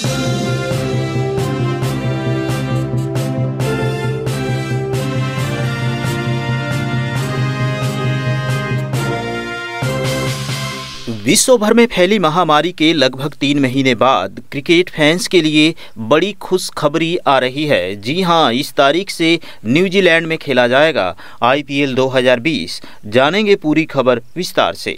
विश्व भर में फैली महामारी के लगभग तीन महीने बाद क्रिकेट फैंस के लिए बड़ी खुशखबरी आ रही है जी हां इस तारीख से न्यूजीलैंड में खेला जाएगा आईपीएल 2020 जानेंगे पूरी खबर विस्तार से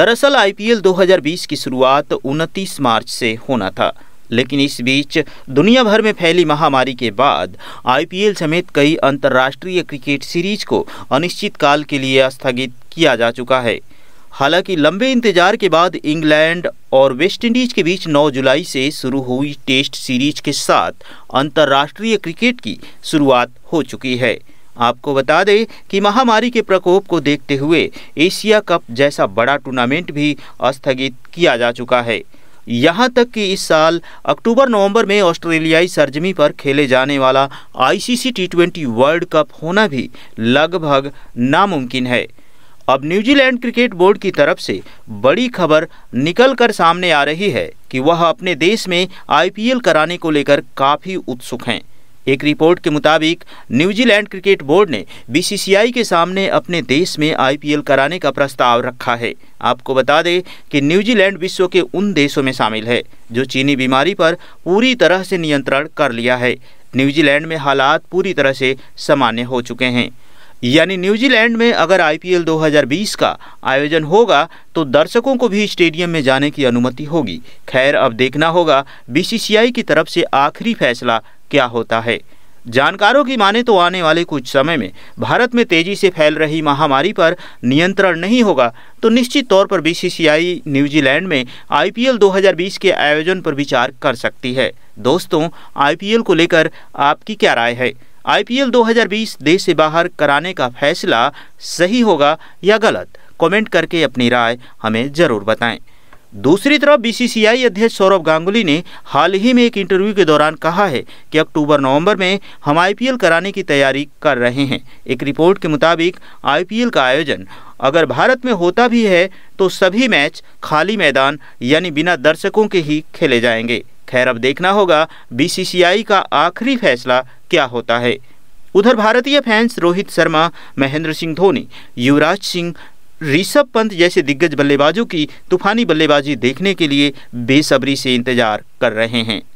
दरअसल आईपीएल 2020 की शुरुआत 29 मार्च से होना था लेकिन इस बीच दुनिया भर में फैली महामारी के बाद आईपीएल समेत कई अंतर्राष्ट्रीय क्रिकेट सीरीज को अनिश्चित काल के लिए स्थगित किया जा चुका है हालांकि लंबे इंतजार के बाद इंग्लैंड और वेस्टइंडीज के बीच 9 जुलाई से शुरू हुई टेस्ट सीरीज के साथ अंतर्राष्ट्रीय क्रिकेट की शुरुआत हो चुकी है आपको बता दें कि महामारी के प्रकोप को देखते हुए एशिया कप जैसा बड़ा टूर्नामेंट भी स्थगित किया जा चुका है यहां तक कि इस साल अक्टूबर नवंबर में ऑस्ट्रेलियाई सरजमी पर खेले जाने वाला ICC T twenty world cup होना भी लगभग नामुमकिन है अब न्यूजीलैंड क्रिकेट बोर्ड की तरफ से बड़ी खबर निकल कर सामने आ रही है कि वह अपने देश में आईपीएल कराने को लेकर काफ़ी उत्सुक हैं एक रिपोर्ट के मुताबिक न्यूजीलैंड क्रिकेट बोर्ड ने बीसीसीआई के सामने अपने देश में आईपीएल कराने का प्रस्ताव रखा है आपको बता दें कि न्यूजीलैंड विश्व के उन देशों में शामिल है जो चीनी बीमारी पर पूरी तरह से नियंत्रण कर लिया है न्यूजीलैंड में हालात पूरी तरह से सामान्य हो चुके हैं यानी न्यूजीलैंड में अगर आईपीएल 2020 का आयोजन होगा तो दर्शकों को भी स्टेडियम में जाने की अनुमति होगी खैर अब देखना होगा बीसीसीआई की तरफ से आखिरी फैसला क्या होता है जानकारों की माने तो आने वाले कुछ समय में भारत में तेजी से फैल रही महामारी पर नियंत्रण नहीं होगा तो निश्चित तौर पर बीसीसीआई न्यूजीलैंड में आईपीएल 2020 के आयोजन पर विचार कर सकती है दोस्तों आईपीएल को लेकर आपकी क्या राय है आईपीएल 2020 देश से बाहर कराने का फैसला सही होगा या गलत कमेंट करके अपनी राय हमें ज़रूर बताएं दूसरी तरफ बीसीसीआई अध्यक्ष सौरभ गांगुली ने हाल ही में एक इंटरव्यू के दौरान कहा है कि अक्टूबर नवंबर में हम आईपीएल कराने की तैयारी कर रहे हैं एक रिपोर्ट के मुताबिक आईपीएल का आयोजन अगर भारत में होता भी है तो सभी मैच खाली मैदान यानी बिना दर्शकों के ही खेले जाएंगे खैर अब देखना होगा बी का आखिरी फैसला क्या होता है उधर भारतीय फैंस रोहित शर्मा महेंद्र सिंह धोनी युवराज सिंह ऋषभ पंत जैसे दिग्गज बल्लेबाजों की तूफानी बल्लेबाजी देखने के लिए बेसब्री से इंतजार कर रहे हैं